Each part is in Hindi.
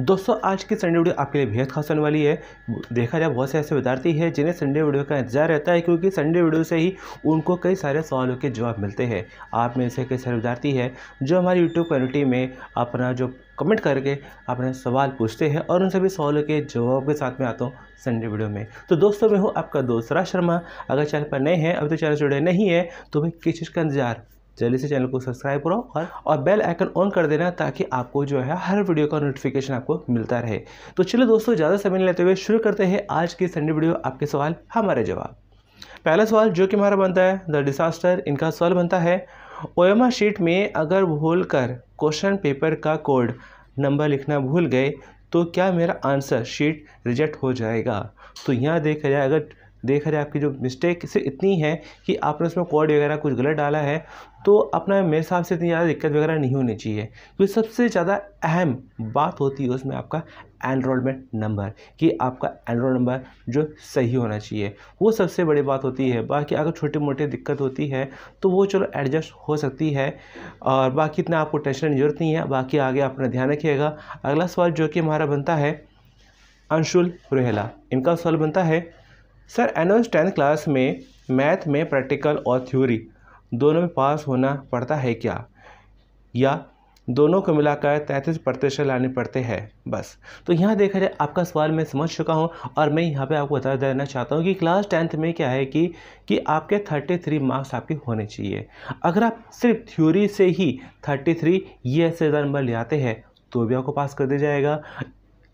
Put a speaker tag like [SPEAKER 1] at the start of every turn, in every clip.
[SPEAKER 1] दोस्तों आज की संडे वीडियो आपके लिए बेहद खास होने वाली है देखा जाए बहुत से ऐसे विद्यार्थी हैं जिन्हें संडे वीडियो का इंतजार रहता है क्योंकि संडे वीडियो से ही उनको कई सारे सवालों के जवाब मिलते हैं आप में से कई सारे विद्यार्थी हैं जो हमारी यूट्यूब कम्युनिटी में अपना जो कमेंट करके अपने सवाल पूछते हैं और उन सभी सवालों के जवाब के साथ में आता हूँ संडे वीडियो में तो दोस्तों मैं हूँ आपका दोस्त राज शर्मा अगर चैनल पर नए हैं अभी तो चैनल जुड़े नहीं है तो भाई किस चीज़ का इंतजार जल्दी से चैनल को सब्सक्राइब करो और, और बेल आइकन ऑन कर देना ताकि आपको जो है हर वीडियो का नोटिफिकेशन आपको मिलता रहे तो चलो दोस्तों ज़्यादा समय लेते हुए शुरू करते हैं आज की संडे वीडियो आपके सवाल हमारे जवाब पहला सवाल जो कि हमारा बनता है द डिसास्टर इनका सवाल बनता है ओयमा शीट में अगर भूल कर क्वेश्चन पेपर का कोड नंबर लिखना भूल गए तो क्या मेरा आंसर शीट रिजेक्ट हो जाएगा तो यहाँ देखा जाए अगर देखा जाए आपकी जो मिस्टेक सिर्फ इतनी है कि आपने उसमें कोड वगैरह कुछ गलत डाला है तो अपना मेरे हिसाब से इतनी तो ज़्यादा दिक्कत वगैरह नहीं होनी चाहिए क्योंकि सबसे ज़्यादा अहम बात होती है उसमें आपका एनरोलमेंट नंबर कि आपका एनरोल नंबर जो सही होना चाहिए वो सबसे बड़ी बात होती है बाकी अगर छोटी मोटी दिक्कत होती है तो वो चलो एडजस्ट हो सकती है और बाकी इतना आपको टेंशन की जरूरत नहीं है बाकी आगे अपना ध्यान रखिएगा अगला सवाल जो कि हमारा बनता है अंशुल रोहेला इनका सवाल बनता है सर एनुअल टेंथ क्लास में मैथ में प्रैक्टिकल और थ्योरी दोनों में पास होना पड़ता है क्या या दोनों को मिलाकर तैंतीस प्रतिशत लाने पड़ते हैं बस तो यहाँ देखा जाए आपका सवाल मैं समझ चुका हूँ और मैं यहाँ पे आपको बता देना चाहता हूँ कि क्लास टेंथ में क्या है कि कि आपके थर्टी थ्री मार्क्स आपके होने चाहिए अगर आप सिर्फ थ्योरी से ही थर्टी थ्री ये ऐसे ज़्यादा नंबर ले आते हैं तो भी आपको पास कर दिया जाएगा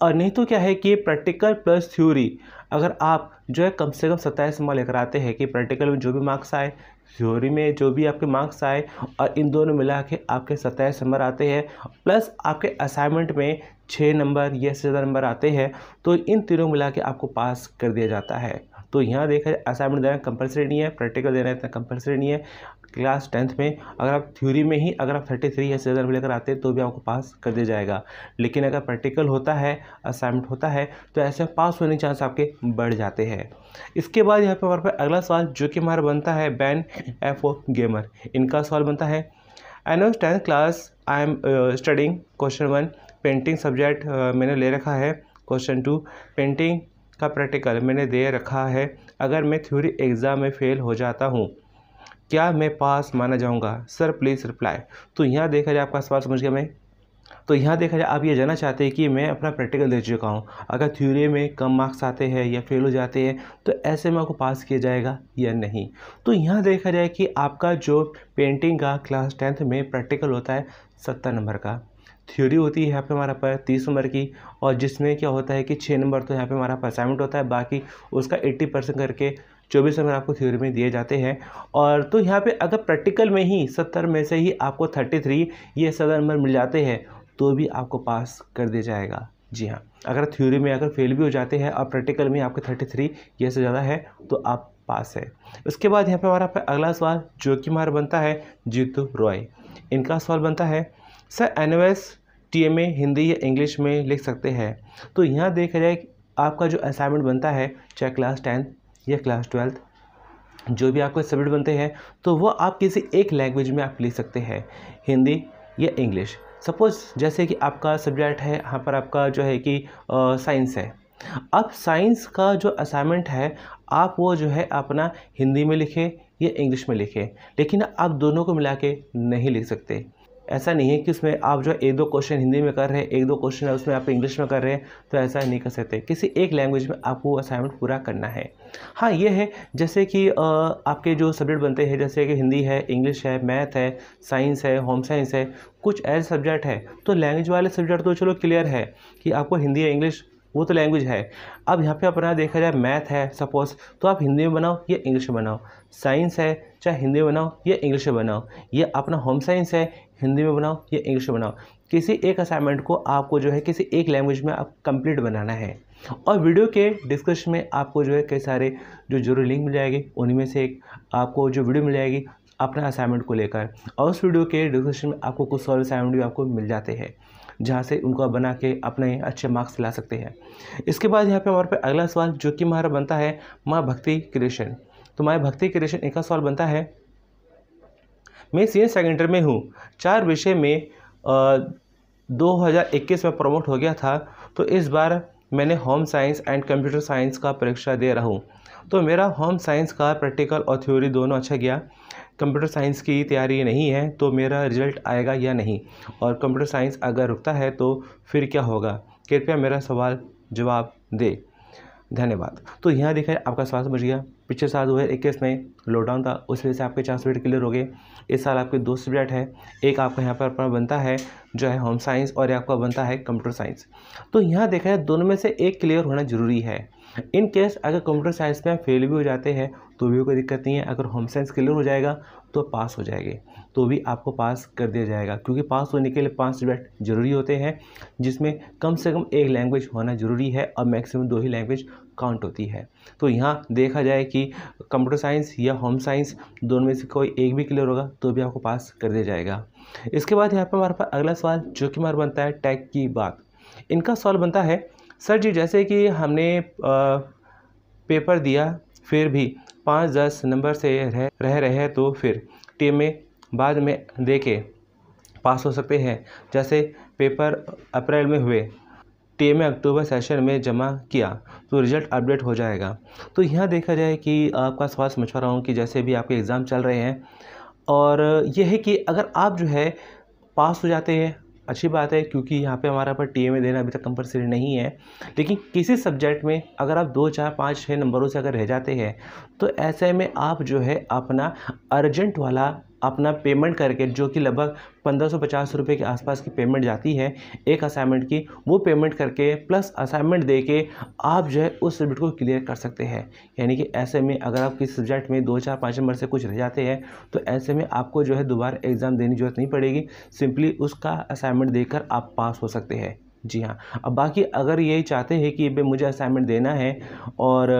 [SPEAKER 1] और नहीं तो क्या है कि प्रैक्टिकल प्लस थ्योरी अगर आप जो है कम से कम सत्ताईस मार्क लेकर आते हैं कि प्रैक्टिकल में जो भी मार्क्स आए थ्योरी में जो भी आपके मार्क्स आए और इन दोनों मिला के आपके सत्ताईस नंबर आते हैं प्लस आपके असाइनमेंट में छः नंबर या से ज़्यादा नंबर आते हैं तो इन तीनों मिला के आपको पास कर दिया जाता है तो यहाँ देखा जाए असाइनमेंट देना कंपलसरी नहीं है प्रैक्टिकल देना इतना कंपलसरी नहीं है क्लास टेंथ में अगर आप थ्योरी में ही अगर आप थर्टी थ्री या से अगर लेकर आते हैं तो भी आपको पास कर दिया जाएगा लेकिन अगर प्रैक्टिकल होता है असाइनमेंट होता है तो ऐसे पास होने चांस आपके बढ़ जाते हैं इसके बाद यहाँ पर हमारे अगला सवाल जो कि हमारा बनता है बैन एफ ओ गेमर इनका सवाल बनता है I know tenth class I am studying question one painting subject मैंने ले रखा है क्वेश्चन टू पेंटिंग का प्रैक्टिकल मैंने दे रखा है अगर मैं थ्योरी एग्ज़ाम में फ़ेल हो जाता हूँ क्या मैं पास माना जाऊँगा सर प्लीज़ रिप्लाई तो यहाँ देखा जाए आपका सवाल समझ गया मैं तो यहाँ देखा जाए आप ये जानना चाहते हैं कि मैं अपना प्रैक्टिकल दे चुका हूँ अगर थ्योरी में कम मार्क्स आते हैं या फेल हो जाते हैं तो ऐसे में आपको पास किया जाएगा या नहीं तो यहाँ देखा जाए कि आपका जो पेंटिंग का क्लास टेंथ में प्रैक्टिकल होता है सत्तर नंबर का थ्योरी होती है यहाँ पे हमारा पर तीस नंबर की और जिसमें क्या होता है कि छः नंबर तो यहाँ पे हमारा असाइनमेंट होता है बाकी उसका एट्टी परसेंट करके जो भी आपको थ्योरी में दिए जाते हैं और तो यहाँ पे अगर प्रैक्टिकल में ही सत्तर में से ही आपको थर्टी थ्री ये सदर नंबर मिल जाते हैं तो भी आपको पास कर दिया जाएगा जी हाँ अगर थ्योरी में अगर फेल भी हो जाते हैं और प्रैक्टिकल में आपके थर्टी थ्री ये से ज़्यादा है तो आप पास है उसके बाद यहाँ पर हमारा अगला सवाल जो कि हमारा बनता है जीतू रॉय इनका सवाल बनता है sir N M A Hindi या इंग्लिश में लिख सकते हैं तो यहाँ देखा जाए आपका जो असाइनमेंट बनता है चाहे क्लास टेंथ या क्लास ट्वेल्थ जो भी आपके सब्जेक्ट बनते हैं तो वो आप किसी एक लैंग्वेज में आप ले सकते हैं हिंदी या इंग्लिश सपोज़ जैसे कि आपका सब्जेक्ट है यहाँ पर आपका जो है कि साइंस है अब साइंस का जो असाइनमेंट है आप वो जो है अपना हिंदी में लिखें या इंग्लिश में लिखें लेकिन आप दोनों को मिला के नहीं लिख सकते ऐसा नहीं है कि उसमें आप जो एक दो क्वेश्चन हिंदी में कर रहे हैं एक दो क्वेश्चन है उसमें आप इंग्लिश में कर रहे हैं तो ऐसा नहीं कर सकते किसी एक लैंग्वेज में आपको असाइनमेंट पूरा करना है हाँ ये है जैसे कि आपके जो सब्जेक्ट बनते हैं जैसे कि हिंदी है इंग्लिश है मैथ है साइंस है होम साइंस है कुछ ऐसे सब्जेक्ट है तो लैंग्वेज वाले सब्जेक्ट तो चलो क्लियर है कि आपको हिंदी या इंग्लिश वो तो लैंग्वेज है अब यहाँ पे अपना देखा जाए मैथ है सपोज तो आप हिंदी में बनाओ या इंग्लिश में बनाओ साइंस है चाहे हिंदी में बनाओ या इंग्लिश में बनाओ या अपना होम साइंस है हिंदी में बनाओ या इंग्लिश में बनाओ किसी एक असाइनमेंट को आपको जो है किसी एक लैंग्वेज में आप कंप्लीट बनाना है और वीडियो के डिस्क्रिप्शन में आपको जो है कई सारे जो जरूरी लिंक मिल जाएगी उनमें से एक आपको जो वीडियो मिल जाएगी अपने असाइनमेंट को लेकर और उस वीडियो के डिस्क्रिप्शन में आपको कुछ सॉल्व असाइनमेंट भी आपको मिल जाते हैं जहाँ से उनको बना के अपने अच्छे मार्क्स ला सकते हैं इसके बाद यहाँ पे हमारे पे अगला सवाल जो कि हमारा बनता है माँ भक्ति क्रिएशन तो माँ भक्ति क्रिएशन एक सवाल बनता है मैं सीनियर सेकेंडरी में हूँ चार विषय में आ, 2021 में प्रमोट हो गया था तो इस बार मैंने home science and computer science का परीक्षा दे रहा हूँ तो मेरा होम साइंस का प्रैक्टिकल और थ्योरी दोनों अच्छा गया कंप्यूटर साइंस की तैयारी नहीं है तो मेरा रिजल्ट आएगा या नहीं और कंप्यूटर साइंस अगर रुकता है तो फिर क्या होगा कृपया मेरा सवाल जवाब दे धन्यवाद तो यहाँ देखा आपका सवाल बच गया पिछले साल दो हज़ार इक्कीस में लॉकडाउन था उस वजह से आपके चार सब्जेक्ट क्लियर हो गए इस साल आपके दो सब्जेक्ट है एक आपका यहाँ पर अपना बनता है जो है होम साइंस और आपका बनता है कंप्यूटर साइंस तो यहाँ देखा है दोनों में से एक क्लियर होना ज़रूरी है इन केस अगर कंप्यूटर साइंस में आप फेल भी हो जाते हैं तो भी कोई दिक्कत नहीं है अगर होम साइंस क्लियर हो जाएगा तो पास हो जाएंगे तो भी आपको पास कर दिया जाएगा क्योंकि पास होने के लिए पाँच सब्जेक्ट जरूरी होते हैं जिसमें कम से कम एक लैंग्वेज होना ज़रूरी है और मैक्सिमम दो ही लैंग्वेज काउंट होती है तो यहाँ देखा जाए कि कंप्यूटर साइंस या होम साइंस दोनों में से कोई एक भी क्लियर होगा तो भी आपको पास कर दिया जाएगा इसके बाद यहाँ पर हमारे पास अगला सवाल जो कि हमारा बनता है टैग की बात इनका सवाल बनता है सर जी जैसे कि हमने पेपर दिया फिर भी पाँच दस नंबर से रह रह रहे तो फिर टीम में बाद में दे के पास हो सकते हैं जैसे पेपर अप्रैल में हुए टीम अक्टूबर सेशन में जमा किया तो रिजल्ट अपडेट हो जाएगा तो यहाँ देखा जाए कि आपका सवाल समझ पा रहा हूँ कि जैसे भी आपके एग्ज़ाम चल रहे हैं और यह है कि अगर आप जो है पास हो जाते हैं अच्छी बात है क्योंकि यहाँ पे हमारा पर टी में देना अभी तक कंपलसरी नहीं है लेकिन किसी सब्जेक्ट में अगर आप दो चार पाँच छः नंबरों से अगर रह जाते हैं तो ऐसे में आप जो है अपना अर्जेंट वाला अपना पेमेंट करके जो कि लगभग पंद्रह सौ पचास रुपये के आसपास की पेमेंट जाती है एक असाइनमेंट की वो पेमेंट करके प्लस असाइनमेंट दे के आप जो है उस सब्जेक्ट को क्लियर कर सकते हैं यानी कि ऐसे में अगर आप किसी सब्जेक्ट में दो चार पाँच नंबर से कुछ रह जाते हैं तो ऐसे में आपको जो है दोबारा एग्ज़ाम देने की जरूरत नहीं पड़ेगी सिंपली उसका असाइनमेंट देकर आप पास हो सकते हैं जी हाँ अब बाकी अगर ये चाहते हैं कि भाई मुझे असाइनमेंट देना है और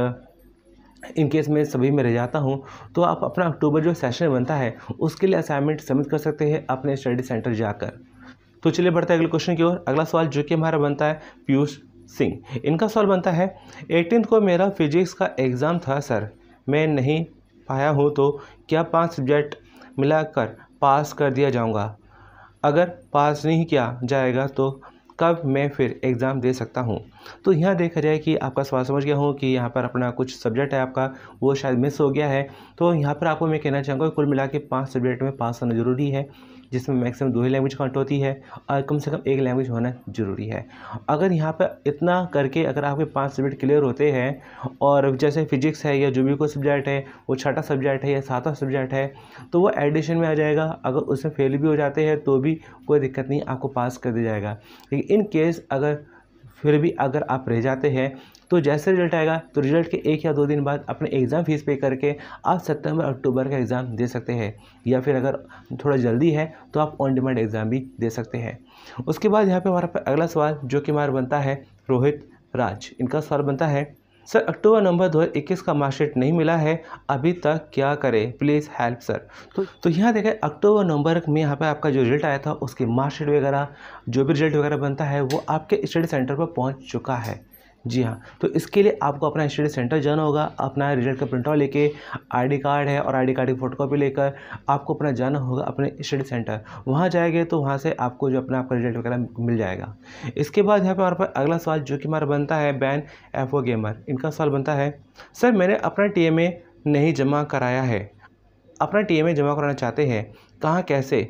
[SPEAKER 1] इन केस मैं सभी में रह जाता हूँ तो आप अपना अक्टूबर जो सेशन बनता है उसके लिए असाइनमेंट सबमिट कर सकते हैं अपने स्टडी सेंटर जाकर तो चलिए बढ़ते हैं अगले क्वेश्चन की ओर अगला सवाल जो कि हमारा बनता है पीयूष सिंह इनका सवाल बनता है एटीन को मेरा फिजिक्स का एग्ज़ाम था सर मैं नहीं पाया हूँ तो क्या पाँच सब्जेक्ट मिलाकर पास कर दिया जाऊँगा अगर पास नहीं किया जाएगा तो कब मैं फिर एग्ज़ाम दे सकता हूँ तो यहाँ देखा जाए कि आपका सवाल समझ गया हूँ कि यहाँ पर अपना कुछ सब्जेक्ट है आपका वो शायद मिस हो गया है तो यहाँ पर आपको मैं कहना चाहूँगा कुल मिला के पाँच सब्जेक्ट में पास होना ज़रूरी है जिसमें मैक्सिमम दो ही लैंग्वेज काउंट होती है और कम से कम एक लैंग्वेज होना ज़रूरी है अगर यहाँ पर इतना करके अगर आपके पाँच सब्जेक्ट क्लियर होते हैं और जैसे फिजिक्स है या जो भी कोई सब्जेक्ट है वो छठा सब्जेक्ट है या सातवा सब्जेक्ट है तो वो एडिशन में आ जाएगा अगर उसमें फेल भी हो जाते हैं तो भी कोई दिक्कत नहीं आपको पास कर दिया जाएगा लेकिन इन केस अगर फिर भी अगर आप रह जाते हैं तो जैसे रिजल्ट आएगा तो रिजल्ट के एक या दो दिन बाद अपने एग्ज़ाम फीस पे करके आप सितंबर अक्टूबर का एग्ज़ाम दे सकते हैं या फिर अगर थोड़ा जल्दी है तो आप ऑन डिमांड एग्ज़ाम भी दे सकते हैं उसके बाद यहाँ पे हमारा अगला सवाल जो कि हमारा बनता है रोहित राज इनका सवाल बनता है सर अक्टूबर नवंबर 2021 का मार्कशीट नहीं मिला है अभी तक क्या करें प्लीज़ हेल्प सर तो तो यहाँ देखें अक्टूबर नवंबर में यहाँ पर आपका जो रिजल्ट आया था उसकी मार्कशीट वगैरह जो भी रिजल्ट वगैरह बनता है वो आपके स्टडी सेंटर पर पहुँच चुका है जी हाँ तो इसके लिए आपको अपना स्टडी सेंटर जाना होगा अपना रिजल्ट का प्रिंटआउट लेके आईडी कार्ड है और आईडी कार्ड की फोटोकॉपी लेकर आपको अपना जाना होगा अपने स्टडी सेंटर वहाँ जाएंगे तो वहाँ से आपको जो अपना आपका रिजल्ट वगैरह मिल जाएगा इसके बाद यहाँ पर हमारे पास अगला सवाल जो कि हमारा बनता है बैन एफ गेमर इनका सवाल बनता है सर मैंने अपना टी नहीं जमा कराया है अपना टी जमा कराना चाहते हैं कहाँ कैसे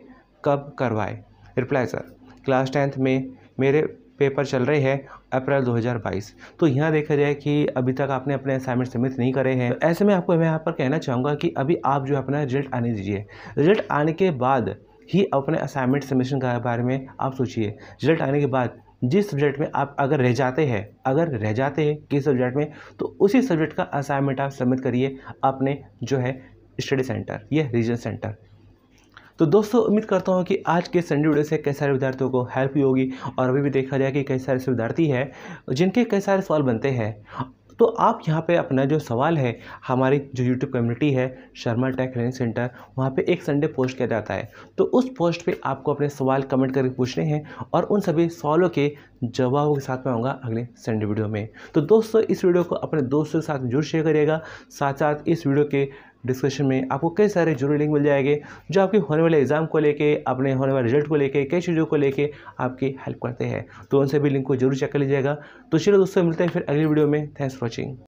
[SPEAKER 1] कब करवाए रिप्लाई सर क्लास टेंथ में मेरे पेपर चल रहे हैं अप्रैल 2022 तो यहाँ देखा जाए कि अभी तक आपने अपने असाइनमेंट सबमिट नहीं करे हैं तो ऐसे में आपको मैं यहाँ पर कहना चाहूँगा कि अभी आप जो अपना रिजल्ट आने दीजिए रिजल्ट आने के बाद ही अपने असाइनमेंट सबमिशन के बारे में आप सोचिए रिजल्ट आने के बाद जिस सब्जेक्ट में आप अगर रह जाते हैं अगर रह जाते हैं किस सब्जेक्ट में तो उसी सब्जेक्ट का असाइनमेंट आप सबमिट करिए अपने जो है स्टडी सेंटर या रीजन सेंटर तो दोस्तों उम्मीद करता हूँ कि आज के संडे वीडियो से कई सारे विद्यार्थियों को हेल्प भी होगी और अभी भी देखा जाए कि कई सारे विद्यार्थी हैं जिनके कई सारे सवाल बनते हैं तो आप यहाँ पे अपना जो सवाल है हमारी जो यूट्यूब कम्युनिटी है शर्मा टेक ट्रेनिंग सेंटर वहाँ पे एक संडे पोस्ट किया जाता है तो उस पोस्ट पे आपको अपने सवाल कमेंट करके पूछने हैं और उन सभी सवालों के जवाबों के साथ में आऊँगा अगले संडे वीडियो में तो दोस्तों इस वीडियो को अपने दोस्तों के साथ जरूर शेयर करिएगा साथ साथ इस वीडियो के डिस्कशन में आपको कई सारे जरूरी लिंक मिल जाएंगे जो आपके होने वाले एग्जाम को लेके अपने होने वाले रिजल्ट को लेके कई चीज़ों को लेके आपकी हेल्प करते हैं तो उनसे भी लिंक को जरूर चेक कर लीजिएगा तो चलिए दोस्तों मिलते हैं फिर अगली वीडियो में थैंक्स फॉर वॉचिंग